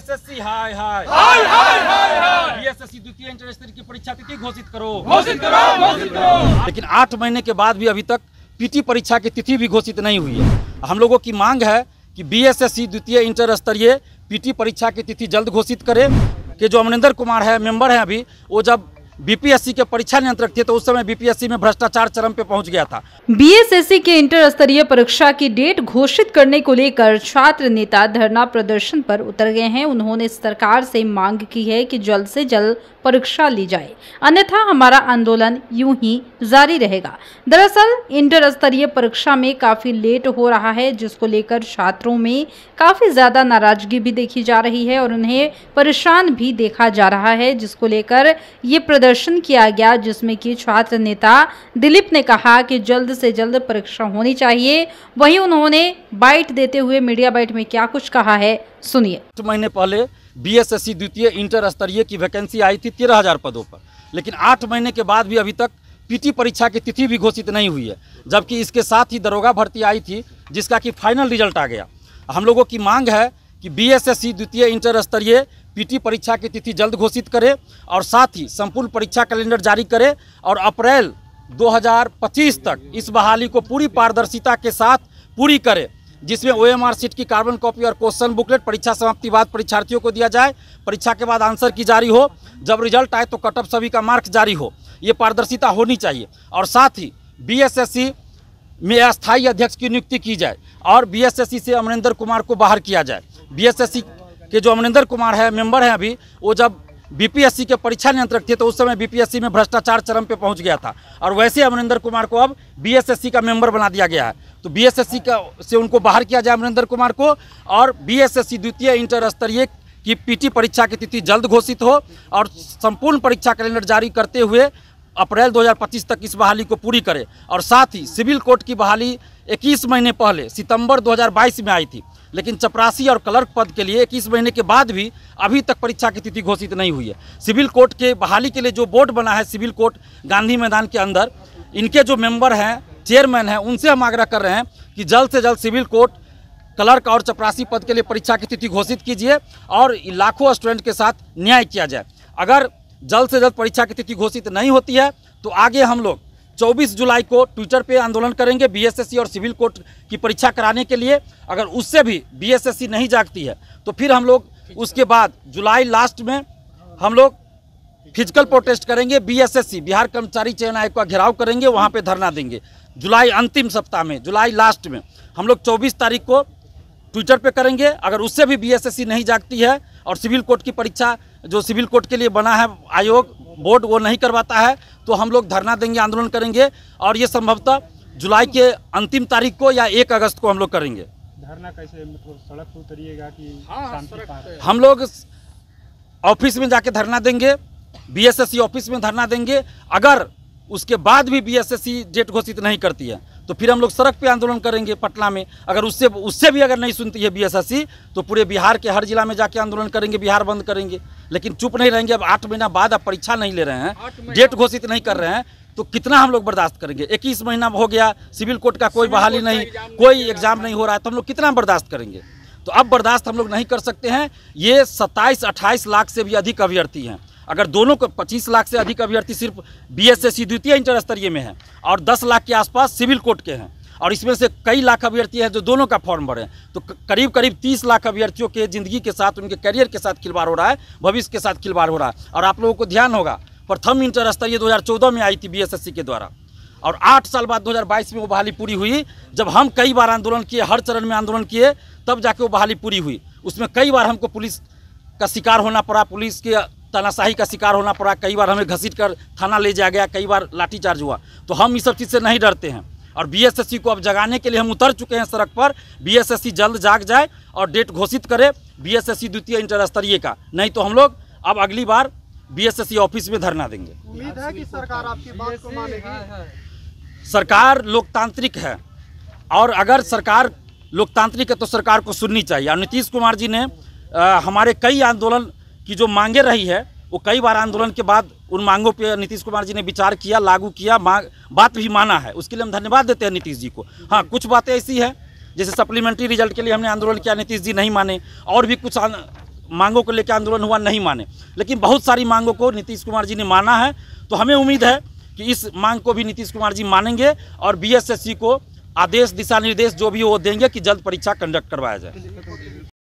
BSSC hi hi hi hi hi hi BSSC द्वितीय inter स्तर की परीक्षा तिथि घोषित करो घोषित करो घोषित करो लेकिन आठ महीने के बाद भी अभी तक पीटी परीक्षा की तिथि भी घोषित नहीं हुई है हम लोगों की मांग है कि बीएसएससी द्वितीय इंटर स्तरीय पीटी परीक्षा की तिथि जल्द घोषित करे कि जो अमरिंदर कुमार है मेंबर हैं अभी वो जब बीपीएससी के परीक्षा नियंत्रक थे तो उस समय बीपीएससी में भ्रष्टाचार चरम पे पहुंच गया था बीएसएससी के इंटर स्तरीय परीक्षा की डेट घोषित करने को लेकर छात्र नेता धरना प्रदर्शन पर उतर गए हैं उन्होंने सरकार से मांग की है कि जल्द से जल्द परीक्षा ली जाए अन्यथा हमारा आंदोलन यूं ही जारी रहेगा दरअसल इंटर स्तरीय परीक्षा में काफी लेट हो रहा है जिसको लेकर छात्रों में काफी ज्यादा नाराजगी भी देखी जा रही है और उन्हें परेशान भी देखा जा रहा है जिसको लेकर ये प्रदर्शन प्रदर्शन किया गया जिसमें कि छात्र नेता दिलीप ने कहा कि जल्द से जल्द परीक्षा होनी चाहिए वहीं उन्होंने बाइट देते हुए मीडिया बाइट में क्या कुछ कहा है सुनिए कुछ महीने पहले बीएसएससी द्वितीय इंटर स्तरीय की वैकेंसी आई थी तेरह हजार पदों पर लेकिन आठ महीने के बाद भी अभी तक पीटी परीक्षा की तिथि भी घोषित नहीं हुई है जबकि इसके साथ ही दरोगा भर्ती आई थी जिसका कि फाइनल रिजल्ट आ गया हम लोगों की मांग है कि बीएसएससी द्वितीय इंटर स्तरीय पीटी परीक्षा की तिथि जल्द घोषित करे और साथ ही संपूर्ण परीक्षा कैलेंडर जारी करे और अप्रैल 2025 तक इस बहाली को पूरी पारदर्शिता के साथ पूरी करे जिसमें ओ एम आर सीट की कार्बन कॉपी और क्वेश्चन बुकलेट परीक्षा समाप्ति बाद परीक्षार्थियों को दिया जाए परीक्षा के बाद आंसर की जारी हो जब रिजल्ट आए तो कटअप सभी का मार्क्स जारी हो ये पारदर्शिता होनी चाहिए और साथ ही बी में अस्थायी अध्यक्ष की नियुक्ति की जाए और बी से अमरेंद्र कुमार को बाहर किया जाए बी कि जो अमरिंदर कुमार है मेंबर हैं अभी वो जब बीपीएससी के परीक्षा नियंत्रक थे तो उस समय बीपीएससी में भ्रष्टाचार चरम पे पहुंच गया था और वैसे अमरिंदर कुमार को अब बीएसएससी का मेंबर बना दिया गया है तो बीएसएससी का से उनको बाहर किया जाए अमरिंदर कुमार को और बीएसएससी द्वितीय इंटर स्तरीय की पीटी परीक्षा की तिथि जल्द घोषित हो और संपूर्ण परीक्षा कैलेंडर जारी करते हुए अप्रैल दो तक इस बहाली को पूरी करे और साथ ही सिविल कोर्ट की बहाली 21 महीने पहले सितंबर 2022 में आई थी लेकिन चपरासी और क्लर्क पद के लिए इक्कीस महीने के बाद भी अभी तक परीक्षा की तिथि घोषित नहीं हुई है सिविल कोर्ट के बहाली के लिए जो बोर्ड बना है सिविल कोर्ट गांधी मैदान के अंदर इनके जो मेंबर हैं चेयरमैन हैं उनसे हम आग्रह कर रहे हैं कि जल्द से जल्द सिविल कोर्ट क्लर्क और चपरासी पद के लिए परीक्षा की तिथि घोषित कीजिए और लाखों स्टूडेंट के साथ न्याय किया जाए अगर जल्द से जल्द परीक्षा की तिथि घोषित नहीं होती है तो आगे हम लोग 24 जुलाई को ट्विटर पे आंदोलन करेंगे बीएसएससी और सिविल कोर्ट की परीक्षा कराने के लिए अगर उससे भी बीएसएससी नहीं जागती है तो फिर हम लोग उसके बाद जुलाई लास्ट में हम लोग फिजिकल प्रोटेस्ट करेंगे बीएसएससी बिहार कर्मचारी चयन आयोग का घेराव करेंगे वहाँ पे धरना देंगे जुलाई अंतिम सप्ताह में जुलाई लास्ट में हम लोग चौबीस तारीख को ट्विटर पे करेंगे अगर उससे भी बीएसएससी नहीं जागती है और सिविल कोर्ट की परीक्षा जो सिविल कोर्ट के लिए बना है आयोग बोर्ड वो नहीं करवाता है तो हम लोग धरना देंगे आंदोलन करेंगे और ये संभवतः जुलाई के अंतिम तारीख को या एक अगस्त को हम लोग करेंगे धरना कैसे मतलब सड़क उतरिएगा कि हाँ, हम लोग ऑफिस में जाके धरना देंगे बीएसएससी ऑफिस में धरना देंगे अगर उसके बाद भी बीएसएससी डेट घोषित नहीं करती है तो फिर हम लोग सड़क पे आंदोलन करेंगे पटना में अगर उससे उससे भी अगर नहीं सुनती है बीएसएससी तो पूरे बिहार के हर जिला में जाके आंदोलन करेंगे बिहार बंद करेंगे लेकिन चुप नहीं रहेंगे अब आठ महीना बाद अब परीक्षा नहीं ले रहे हैं डेट घोषित नहीं कर रहे हैं तो कितना हम लोग बर्दाश्त करेंगे इक्कीस महीना हो गया सिविल कोर्ट का कोई बहाली नहीं कोई एग्जाम नहीं हो रहा है तो हम लोग कितना बर्दाश्त करेंगे तो अब बर्दाश्त हम लोग नहीं कर सकते हैं ये सत्ताईस अट्ठाईस लाख से भी अधिक अभ्यर्थी हैं अगर दोनों को 25 लाख से अधिक अभ्यर्थी सिर्फ बीएसएससी द्वितीय इंटर स्तरीय में है और दस लाख के आसपास सिविल कोर्ट के हैं और इसमें से कई लाख अभ्यर्थी हैं जो दोनों का फॉर्म भरे हैं तो करीब करीब तीस लाख अभ्यर्थियों के ज़िंदगी के साथ उनके करियर के साथ खिलवाड़ हो रहा है भविष्य के साथ खिलवाड़ हो रहा है और आप लोगों को ध्यान होगा प्रथम इंटर स्तरीय चौदह में आई थी बीएसएससी के द्वारा और आठ साल बाद दो में वो बहाली पूरी हुई जब हम कई बार आंदोलन किए हर चरण में आंदोलन किए तब जाके वो बहाली पूरी हुई उसमें कई बार हमको पुलिस का शिकार होना पड़ा पुलिस के तानाशाही का शिकार होना पड़ा कई बार हमें घसीट कर थाना ले जाया गया कई बार लाठीचार्ज हुआ तो हम इस सब चीज़ से नहीं डरते हैं और बीएसएससी को अब जगाने के लिए हम उतर चुके हैं सड़क पर बीएसएससी जल्द जाग जाए और डेट घोषित करे बीएसएससी द्वितीय इंटर स्तरीय का नहीं तो हम लोग अब अगली बार बीएसएससी ऑफिस में धरना देंगे उम्मीद है कि सरकार आपकी बात को मानेगी सरकार लोकतांत्रिक है और अगर सरकार लोकतांत्रिक है तो सरकार को सुननी चाहिए और नीतीश कुमार जी ने आ, हमारे कई आंदोलन कि जो मांगे रही है वो कई बार आंदोलन के बाद उन मांगों पे नीतीश कुमार जी ने विचार किया लागू किया मांग बात भी माना है उसके लिए हम धन्यवाद देते हैं नीतीश जी को हाँ कुछ बातें ऐसी हैं जैसे सप्लीमेंट्री रिजल्ट के लिए हमने आंदोलन किया नीतीश जी नहीं माने और भी कुछ मांगों को लेकर आंदोलन हुआ नहीं माने लेकिन बहुत सारी मांगों को नीतीश कुमार जी ने माना है तो हमें उम्मीद है कि इस मांग को भी नीतीश कुमार जी मानेंगे और बी को आदेश दिशा निर्देश जो भी वो देंगे कि जल्द परीक्षा कंडक्ट करवाया जाए